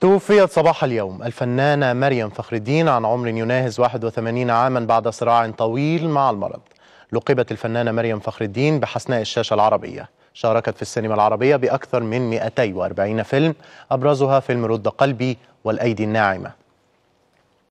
توفيت صباح اليوم الفنانة مريم فخر الدين عن عمر يناهز 81 عاما بعد صراع طويل مع المرض لقبت الفنانة مريم فخر الدين بحسناء الشاشة العربية شاركت في السينما العربية بأكثر من 240 فيلم أبرزها فيلم رد قلبي والأيدي الناعمة